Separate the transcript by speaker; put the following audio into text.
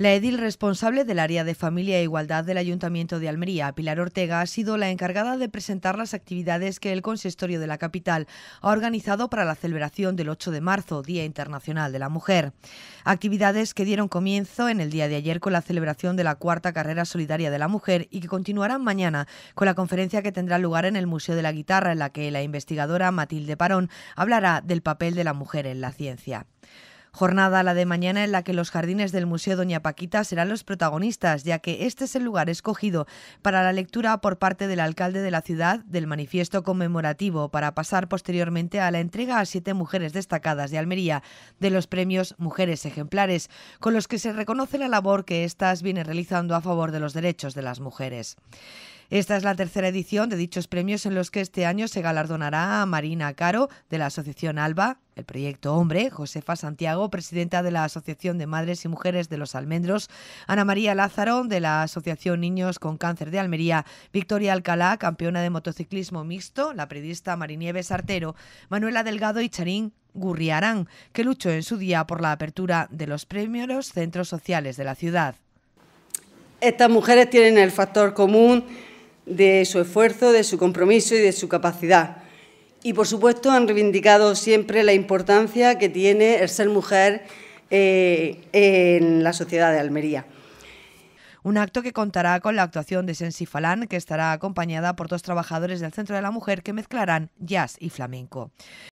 Speaker 1: La edil responsable del área de familia e igualdad del Ayuntamiento de Almería, Pilar Ortega, ha sido la encargada de presentar las actividades que el consistorio de la capital ha organizado para la celebración del 8 de marzo, Día Internacional de la Mujer. Actividades que dieron comienzo en el día de ayer con la celebración de la cuarta carrera solidaria de la mujer y que continuarán mañana con la conferencia que tendrá lugar en el Museo de la Guitarra, en la que la investigadora Matilde Parón hablará del papel de la mujer en la ciencia. Jornada la de mañana en la que los jardines del Museo Doña Paquita serán los protagonistas, ya que este es el lugar escogido para la lectura por parte del alcalde de la ciudad del manifiesto conmemorativo para pasar posteriormente a la entrega a siete mujeres destacadas de Almería de los premios Mujeres Ejemplares, con los que se reconoce la labor que éstas vienen realizando a favor de los derechos de las mujeres. Esta es la tercera edición de dichos premios en los que este año se galardonará a Marina Caro de la Asociación Alba, el proyecto Hombre, Josefa Santiago, presidenta de la Asociación de Madres y Mujeres de los Almendros, Ana María Lázaro, de la Asociación Niños con Cáncer de Almería, Victoria Alcalá, campeona de motociclismo mixto, la periodista Marinieves Artero, Manuela Delgado y Charín Gurriarán, que luchó en su día por la apertura de los premios centros sociales de la ciudad. Estas mujeres tienen el factor común
Speaker 2: de su esfuerzo, de su compromiso y de su capacidad. Y, por supuesto, han reivindicado siempre la importancia que tiene el ser mujer eh, en la sociedad de Almería.
Speaker 1: Un acto que contará con la actuación de Sensi Falán, que estará acompañada por dos trabajadores del Centro de la Mujer que mezclarán jazz y flamenco.